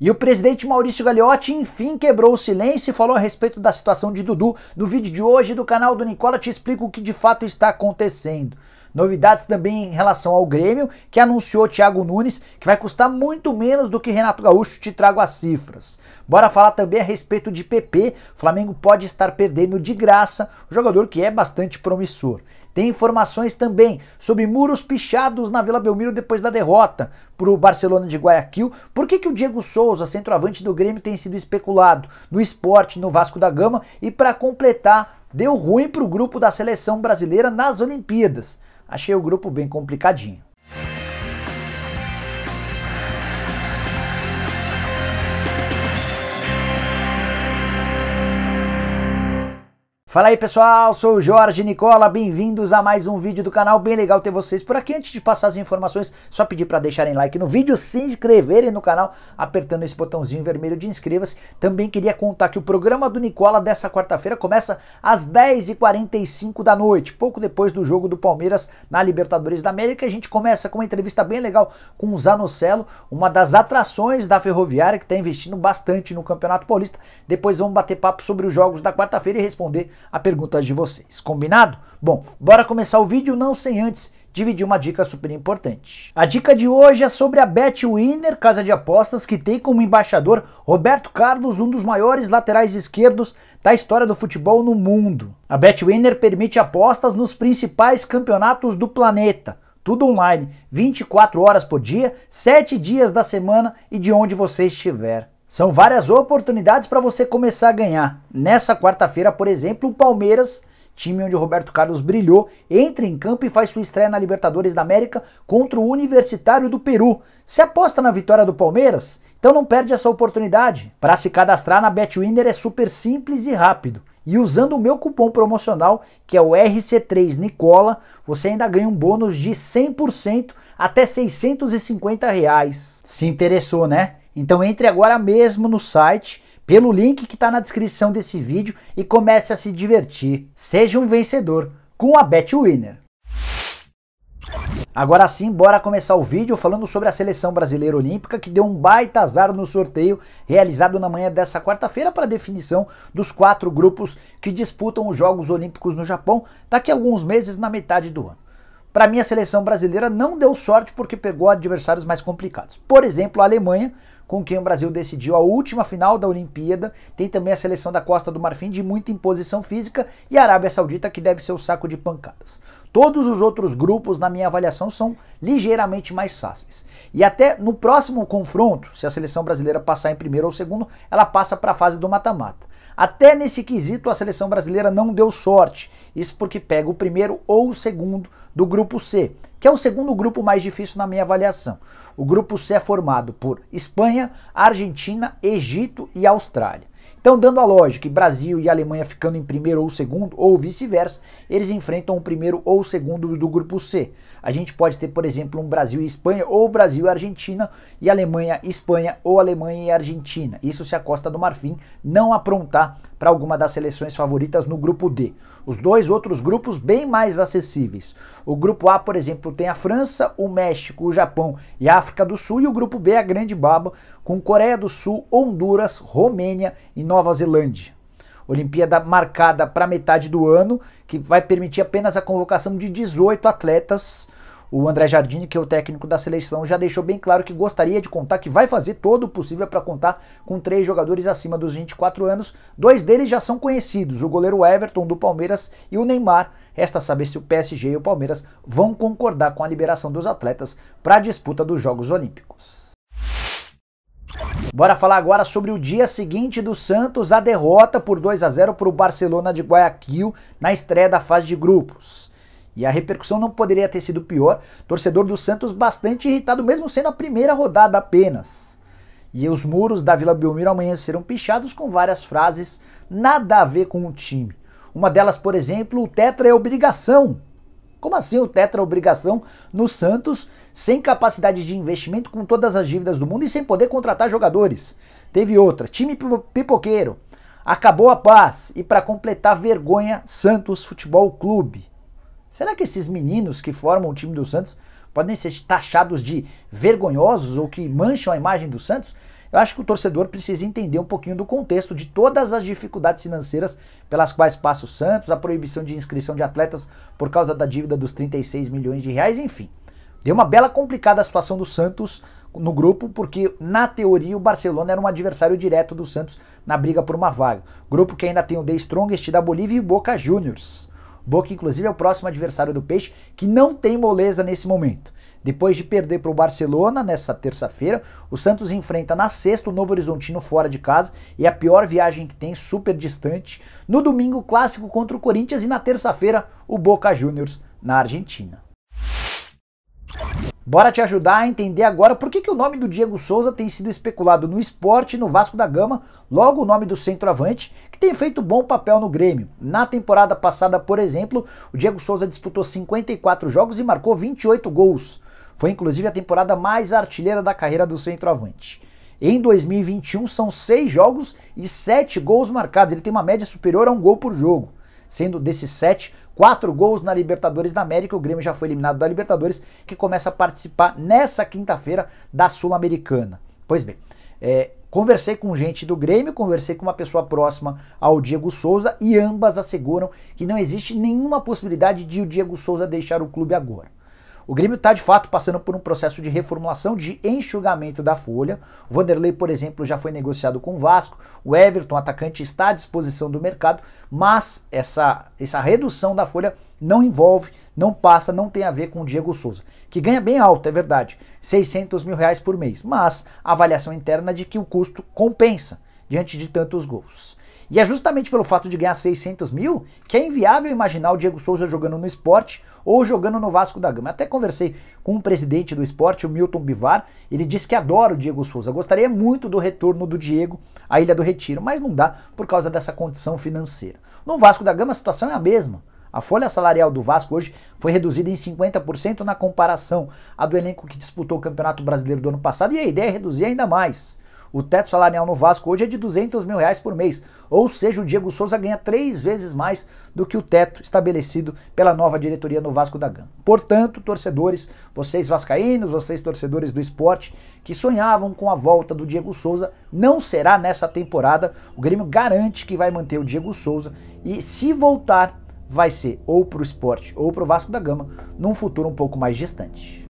E o presidente Maurício Gagliotti enfim quebrou o silêncio e falou a respeito da situação de Dudu. No vídeo de hoje do canal do Nicola te explico o que de fato está acontecendo. Novidades também em relação ao Grêmio, que anunciou Thiago Nunes, que vai custar muito menos do que Renato Gaúcho, te trago as cifras. Bora falar também a respeito de PP, Flamengo pode estar perdendo de graça, o jogador que é bastante promissor. Tem informações também sobre muros pichados na Vila Belmiro depois da derrota para o Barcelona de Guayaquil. Por que, que o Diego Souza, centroavante do Grêmio, tem sido especulado no esporte, no Vasco da Gama? E para completar, deu ruim para o grupo da seleção brasileira nas Olimpíadas. Achei o grupo bem complicadinho. Fala aí pessoal, sou o Jorge Nicola, bem-vindos a mais um vídeo do canal, bem legal ter vocês por aqui. Antes de passar as informações, só pedir para deixarem like no vídeo, se inscreverem no canal, apertando esse botãozinho vermelho de inscreva-se. Também queria contar que o programa do Nicola dessa quarta-feira começa às 10h45 da noite, pouco depois do jogo do Palmeiras na Libertadores da América. A gente começa com uma entrevista bem legal com o Zanocelo, uma das atrações da Ferroviária que está investindo bastante no Campeonato Paulista. Depois vamos bater papo sobre os jogos da quarta-feira e responder a pergunta de vocês. Combinado? Bom, bora começar o vídeo não sem antes dividir uma dica super importante. A dica de hoje é sobre a Betwinner, casa de apostas que tem como embaixador Roberto Carlos, um dos maiores laterais esquerdos da história do futebol no mundo. A Betwinner permite apostas nos principais campeonatos do planeta tudo online, 24 horas por dia, 7 dias da semana e de onde você estiver. São várias oportunidades para você começar a ganhar. Nessa quarta-feira, por exemplo, o Palmeiras, time onde o Roberto Carlos brilhou, entra em campo e faz sua estreia na Libertadores da América contra o Universitário do Peru. Se aposta na vitória do Palmeiras, então não perde essa oportunidade. Para se cadastrar na Betwinner é super simples e rápido. E usando o meu cupom promocional, que é o RC3 Nicola, você ainda ganha um bônus de 100% até 650 reais. Se interessou, né? Então entre agora mesmo no site, pelo link que está na descrição desse vídeo e comece a se divertir. Seja um vencedor com a Bet Winner. Agora sim, bora começar o vídeo falando sobre a seleção brasileira olímpica que deu um baita azar no sorteio realizado na manhã dessa quarta-feira para definição dos quatro grupos que disputam os Jogos Olímpicos no Japão daqui a alguns meses na metade do ano. Para mim, a seleção brasileira não deu sorte porque pegou adversários mais complicados. Por exemplo, a Alemanha, com quem o Brasil decidiu a última final da Olimpíada. Tem também a seleção da Costa do Marfim de muita imposição física e a Arábia Saudita que deve ser o saco de pancadas. Todos os outros grupos, na minha avaliação, são ligeiramente mais fáceis. E até no próximo confronto, se a seleção brasileira passar em primeiro ou segundo, ela passa para a fase do mata-mata. Até nesse quesito, a seleção brasileira não deu sorte. Isso porque pega o primeiro ou o segundo do grupo C, que é o segundo grupo mais difícil na minha avaliação. O grupo C é formado por Espanha, Argentina, Egito e Austrália. Então, dando a lógica, Brasil e Alemanha ficando em primeiro ou segundo, ou vice-versa, eles enfrentam o primeiro ou segundo do grupo C. A gente pode ter, por exemplo, um Brasil e Espanha, ou Brasil e Argentina, e Alemanha e Espanha, ou Alemanha e Argentina. Isso se a Costa do Marfim não aprontar para alguma das seleções favoritas no grupo D. Os dois outros grupos bem mais acessíveis. O grupo A, por exemplo, tem a França, o México, o Japão e a África do Sul, e o grupo B, a grande baba, com Coreia do Sul, Honduras, Romênia e Nova Zelândia. Olimpíada marcada para metade do ano, que vai permitir apenas a convocação de 18 atletas. O André Jardine, que é o técnico da seleção, já deixou bem claro que gostaria de contar, que vai fazer todo o possível para contar com três jogadores acima dos 24 anos. Dois deles já são conhecidos: o goleiro Everton do Palmeiras e o Neymar. Resta saber se o PSG e o Palmeiras vão concordar com a liberação dos atletas para a disputa dos Jogos Olímpicos. Bora falar agora sobre o dia seguinte do Santos, a derrota por 2 a 0 para o Barcelona de Guayaquil na estreia da fase de grupos. E a repercussão não poderia ter sido pior. Torcedor do Santos bastante irritado, mesmo sendo a primeira rodada apenas. E os muros da Vila Belmiro amanhã serão pichados com várias frases nada a ver com o time. Uma delas, por exemplo, o Tetra é obrigação. Como assim o Tetra obrigação no Santos, sem capacidade de investimento, com todas as dívidas do mundo e sem poder contratar jogadores? Teve outra, time pipoqueiro, acabou a paz e para completar vergonha, Santos Futebol Clube. Será que esses meninos que formam o time do Santos podem ser taxados de vergonhosos ou que mancham a imagem do Santos? Eu acho que o torcedor precisa entender um pouquinho do contexto de todas as dificuldades financeiras pelas quais passa o Santos, a proibição de inscrição de atletas por causa da dívida dos 36 milhões de reais, enfim. Deu uma bela complicada a situação do Santos no grupo, porque na teoria o Barcelona era um adversário direto do Santos na briga por uma vaga. Grupo que ainda tem o The Strongest da Bolívia e Boca Juniors. Boca, inclusive, é o próximo adversário do Peixe, que não tem moleza nesse momento. Depois de perder para o Barcelona nessa terça-feira, o Santos enfrenta na sexta o Novo Horizontino fora de casa e a pior viagem que tem, super distante. No domingo, clássico contra o Corinthians e na terça-feira, o Boca Juniors na Argentina. Bora te ajudar a entender agora por que, que o nome do Diego Souza tem sido especulado no esporte e no Vasco da Gama, logo o nome do centroavante, que tem feito bom papel no Grêmio. Na temporada passada, por exemplo, o Diego Souza disputou 54 jogos e marcou 28 gols. Foi inclusive a temporada mais artilheira da carreira do centroavante. Em 2021 são seis jogos e sete gols marcados. Ele tem uma média superior a um gol por jogo. Sendo desses sete, quatro gols na Libertadores da América. O Grêmio já foi eliminado da Libertadores, que começa a participar nessa quinta-feira da Sul-Americana. Pois bem, é, Conversei com gente do Grêmio, conversei com uma pessoa próxima ao Diego Souza e ambas asseguram que não existe nenhuma possibilidade de o Diego Souza deixar o clube agora. O Grêmio está de fato passando por um processo de reformulação, de enxugamento da folha. O Vanderlei, por exemplo, já foi negociado com o Vasco. O Everton, atacante, está à disposição do mercado, mas essa, essa redução da folha não envolve, não passa, não tem a ver com o Diego Souza, que ganha bem alto, é verdade, 600 mil reais por mês, mas a avaliação interna é de que o custo compensa diante de tantos gols. E é justamente pelo fato de ganhar 600 mil que é inviável imaginar o Diego Souza jogando no esporte ou jogando no Vasco da Gama. Até conversei com o presidente do esporte, o Milton Bivar, ele disse que adora o Diego Souza, gostaria muito do retorno do Diego à Ilha do Retiro, mas não dá por causa dessa condição financeira. No Vasco da Gama a situação é a mesma. A folha salarial do Vasco hoje foi reduzida em 50% na comparação à do elenco que disputou o Campeonato Brasileiro do ano passado e a ideia é reduzir ainda mais. O teto salarial no Vasco hoje é de 200 mil reais por mês, ou seja, o Diego Souza ganha três vezes mais do que o teto estabelecido pela nova diretoria no Vasco da Gama. Portanto, torcedores, vocês vascaínos, vocês torcedores do esporte que sonhavam com a volta do Diego Souza, não será nessa temporada. O Grêmio garante que vai manter o Diego Souza e se voltar vai ser ou para o esporte ou para o Vasco da Gama num futuro um pouco mais distante.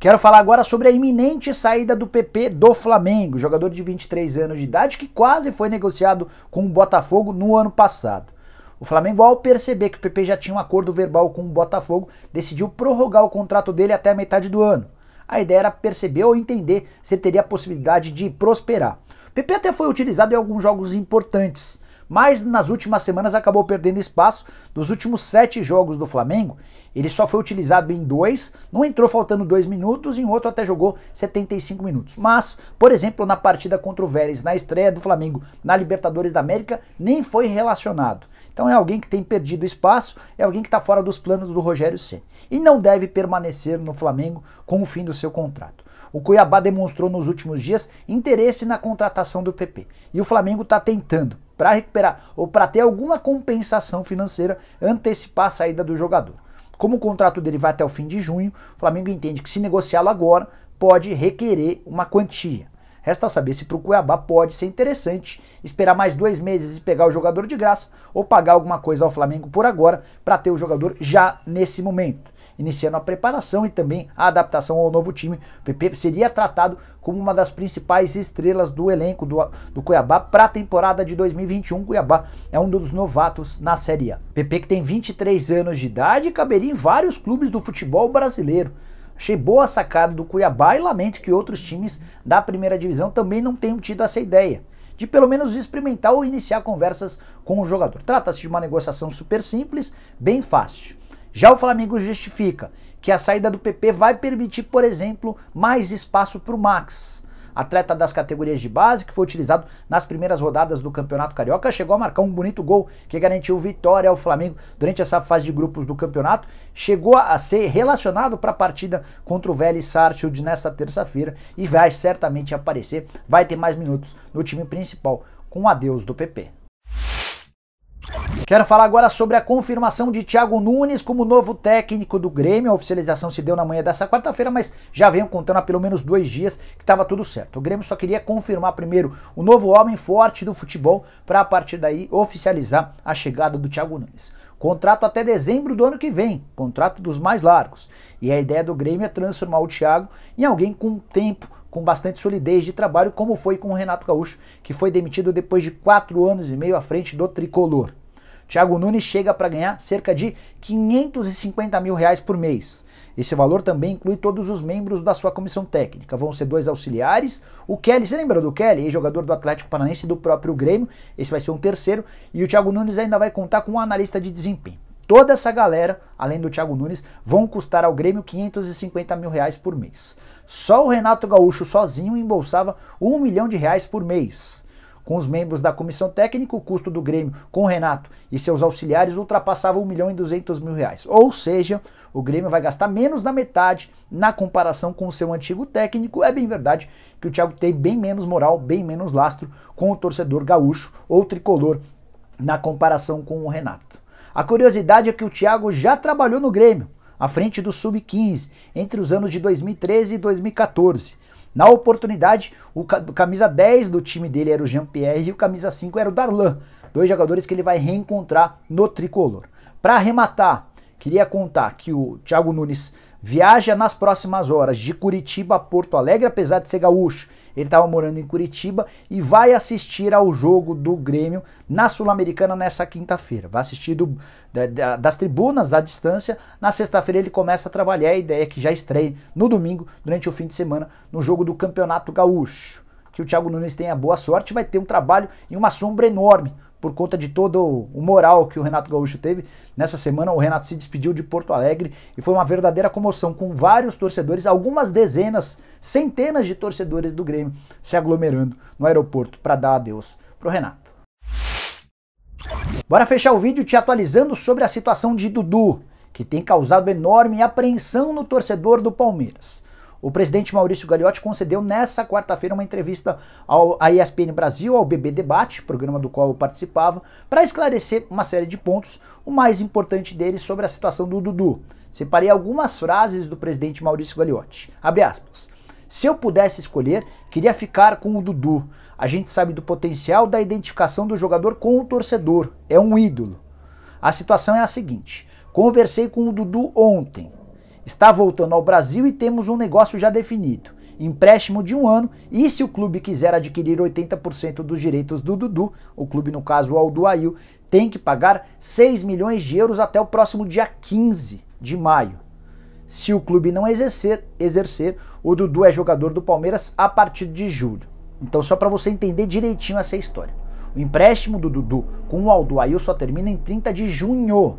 Quero falar agora sobre a iminente saída do PP do Flamengo, jogador de 23 anos de idade que quase foi negociado com o Botafogo no ano passado. O Flamengo, ao perceber que o PP já tinha um acordo verbal com o Botafogo, decidiu prorrogar o contrato dele até a metade do ano. A ideia era perceber ou entender se teria a possibilidade de prosperar. O PP até foi utilizado em alguns jogos importantes, mas nas últimas semanas acabou perdendo espaço. Nos últimos sete jogos do Flamengo, ele só foi utilizado em dois, não entrou faltando dois minutos, em outro até jogou 75 minutos. Mas, por exemplo, na partida contra o Vélez, na estreia do Flamengo na Libertadores da América, nem foi relacionado. Então é alguém que tem perdido espaço, é alguém que está fora dos planos do Rogério Ceni e não deve permanecer no Flamengo com o fim do seu contrato o Cuiabá demonstrou nos últimos dias interesse na contratação do PP. E o Flamengo está tentando, para recuperar ou para ter alguma compensação financeira, antecipar a saída do jogador. Como o contrato dele vai até o fim de junho, o Flamengo entende que se negociá-lo agora, pode requerer uma quantia. Resta saber se para o Cuiabá pode ser interessante esperar mais dois meses e pegar o jogador de graça ou pagar alguma coisa ao Flamengo por agora para ter o jogador já nesse momento iniciando a preparação e também a adaptação ao novo time. O PP seria tratado como uma das principais estrelas do elenco do, do Cuiabá para a temporada de 2021. Cuiabá é um dos novatos na Série A. PP que tem 23 anos de idade caberia em vários clubes do futebol brasileiro. Achei boa a sacada do Cuiabá e lamento que outros times da primeira divisão também não tenham tido essa ideia de pelo menos experimentar ou iniciar conversas com o jogador. Trata-se de uma negociação super simples, bem fácil. Já o Flamengo justifica que a saída do PP vai permitir, por exemplo, mais espaço para o Max. Atleta das categorias de base, que foi utilizado nas primeiras rodadas do Campeonato Carioca, chegou a marcar um bonito gol que garantiu vitória ao Flamengo durante essa fase de grupos do campeonato. Chegou a ser relacionado para a partida contra o Vélez Sarsfield nesta terça-feira e vai certamente aparecer, vai ter mais minutos no time principal, com o adeus do PP. Quero falar agora sobre a confirmação de Thiago Nunes como novo técnico do Grêmio. A oficialização se deu na manhã dessa quarta-feira, mas já venho contando há pelo menos dois dias que estava tudo certo. O Grêmio só queria confirmar primeiro o novo homem forte do futebol para a partir daí oficializar a chegada do Thiago Nunes. Contrato até dezembro do ano que vem, contrato dos mais largos. E a ideia do Grêmio é transformar o Thiago em alguém com tempo com bastante solidez de trabalho, como foi com o Renato Gaúcho, que foi demitido depois de quatro anos e meio à frente do tricolor. Thiago Nunes chega para ganhar cerca de 550 mil reais por mês. Esse valor também inclui todos os membros da sua comissão técnica. Vão ser dois auxiliares, o Kelly, você lembra do Kelly, jogador do Atlético Paranaense e do próprio Grêmio? Esse vai ser um terceiro. E o Thiago Nunes ainda vai contar com um analista de desempenho toda essa galera, além do Thiago Nunes, vão custar ao Grêmio 550 mil reais por mês. Só o Renato Gaúcho sozinho embolsava 1 milhão de reais por mês. Com os membros da comissão técnica, o custo do Grêmio com o Renato e seus auxiliares ultrapassava 1 milhão e 200 mil reais. Ou seja, o Grêmio vai gastar menos da metade na comparação com o seu antigo técnico. É bem verdade que o Thiago tem bem menos moral, bem menos lastro com o torcedor gaúcho ou tricolor na comparação com o Renato. A curiosidade é que o Thiago já trabalhou no Grêmio, à frente do Sub-15, entre os anos de 2013 e 2014. Na oportunidade, o camisa 10 do time dele era o Jean-Pierre e o camisa 5 era o Darlan, dois jogadores que ele vai reencontrar no tricolor. Para arrematar, queria contar que o Thiago Nunes viaja nas próximas horas de Curitiba a Porto Alegre, apesar de ser gaúcho ele estava morando em Curitiba e vai assistir ao jogo do Grêmio na Sul-Americana nessa quinta-feira. Vai assistir do, da, da, das tribunas à distância. Na sexta-feira ele começa a trabalhar. A ideia é que já estreie no domingo, durante o fim de semana, no jogo do Campeonato Gaúcho. Que o Thiago Nunes tenha boa sorte, vai ter um trabalho e uma sombra enorme por conta de todo o moral que o Renato Gaúcho teve. Nessa semana, o Renato se despediu de Porto Alegre e foi uma verdadeira comoção, com vários torcedores, algumas dezenas, centenas de torcedores do Grêmio se aglomerando no aeroporto para dar adeus pro Renato. Bora fechar o vídeo te atualizando sobre a situação de Dudu, que tem causado enorme apreensão no torcedor do Palmeiras. O presidente Maurício Gagliotti concedeu nessa quarta-feira uma entrevista ao, à ESPN Brasil, ao BB Debate, programa do qual eu participava, para esclarecer uma série de pontos, o mais importante deles sobre a situação do Dudu. Separei algumas frases do presidente Maurício Gagliotti. Abre aspas. Se eu pudesse escolher, queria ficar com o Dudu. A gente sabe do potencial da identificação do jogador com o torcedor. É um ídolo. A situação é a seguinte: conversei com o Dudu ontem está voltando ao Brasil e temos um negócio já definido. Empréstimo de um ano, e se o clube quiser adquirir 80% dos direitos do Dudu, o clube, no caso, o do Ail, tem que pagar 6 milhões de euros até o próximo dia 15 de maio. Se o clube não exercer, exercer o Dudu é jogador do Palmeiras a partir de julho. Então, só para você entender direitinho essa história. O empréstimo do Dudu com o Aldo Ail só termina em 30 de junho.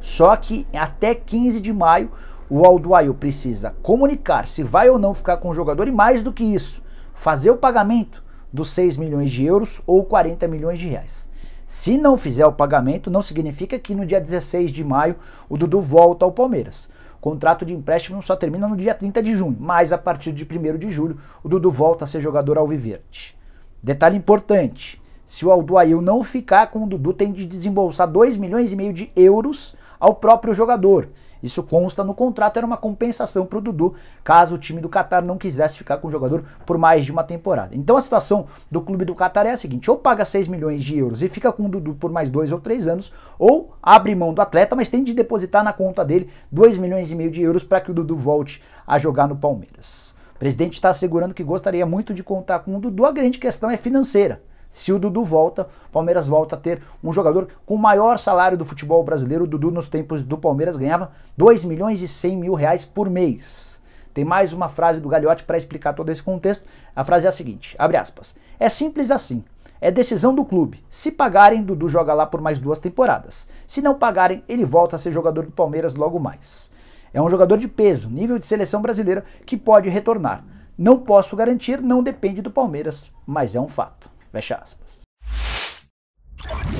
Só que até 15 de maio o Alduaio precisa comunicar se vai ou não ficar com o jogador e mais do que isso, fazer o pagamento dos 6 milhões de euros ou 40 milhões de reais. Se não fizer o pagamento, não significa que no dia 16 de maio o Dudu volta ao Palmeiras. O contrato de empréstimo só termina no dia 30 de junho, mas a partir de 1 de julho o Dudu volta a ser jogador alviverde. Detalhe importante: se o Alduail não ficar com o Dudu, tem de desembolsar 2 milhões e meio de euros ao próprio jogador. Isso consta no contrato, era uma compensação para o Dudu, caso o time do Catar não quisesse ficar com o jogador por mais de uma temporada. Então a situação do clube do Catar é a seguinte: ou paga 6 milhões de euros e fica com o Dudu por mais dois ou três anos, ou abre mão do atleta, mas tem de depositar na conta dele 2 milhões e meio de euros para que o Dudu volte a jogar no Palmeiras. O presidente está assegurando que gostaria muito de contar com o Dudu, a grande questão é financeira. Se o Dudu volta, o Palmeiras volta a ter um jogador com o maior salário do futebol brasileiro. O Dudu, nos tempos do Palmeiras, ganhava 2 milhões e 100 mil reais por mês. Tem mais uma frase do Gagliotti para explicar todo esse contexto. A frase é a seguinte: abre aspas. É simples assim. É decisão do clube. Se pagarem, Dudu joga lá por mais duas temporadas. Se não pagarem, ele volta a ser jogador do Palmeiras logo mais. É um jogador de peso, nível de seleção brasileira, que pode retornar. Não posso garantir, não depende do Palmeiras, mas é um fato. Fecha aspas.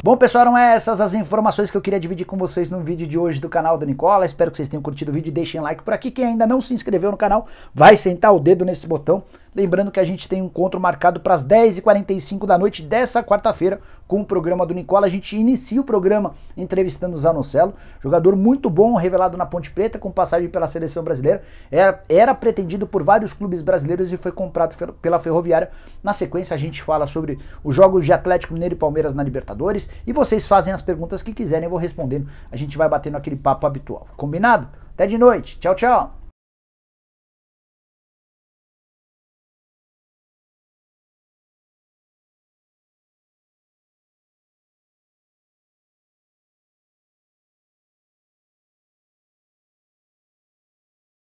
Bom, pessoal, eram essas as informações que eu queria dividir com vocês no vídeo de hoje do canal do Nicola. Espero que vocês tenham curtido o vídeo. Deixem like por aqui. Quem ainda não se inscreveu no canal, vai sentar o dedo nesse botão Lembrando que a gente tem um encontro marcado para as 10h45 da noite dessa quarta-feira com o programa do Nicola. A gente inicia o programa entrevistando o Zanocelo, jogador muito bom, revelado na Ponte Preta, com passagem pela seleção brasileira. É, era pretendido por vários clubes brasileiros e foi comprado pela Ferroviária. Na sequência, a gente fala sobre os jogos de Atlético Mineiro e Palmeiras na Libertadores. E vocês fazem as perguntas que quiserem, eu vou respondendo. A gente vai batendo aquele papo habitual. Combinado? Até de noite. Tchau, tchau.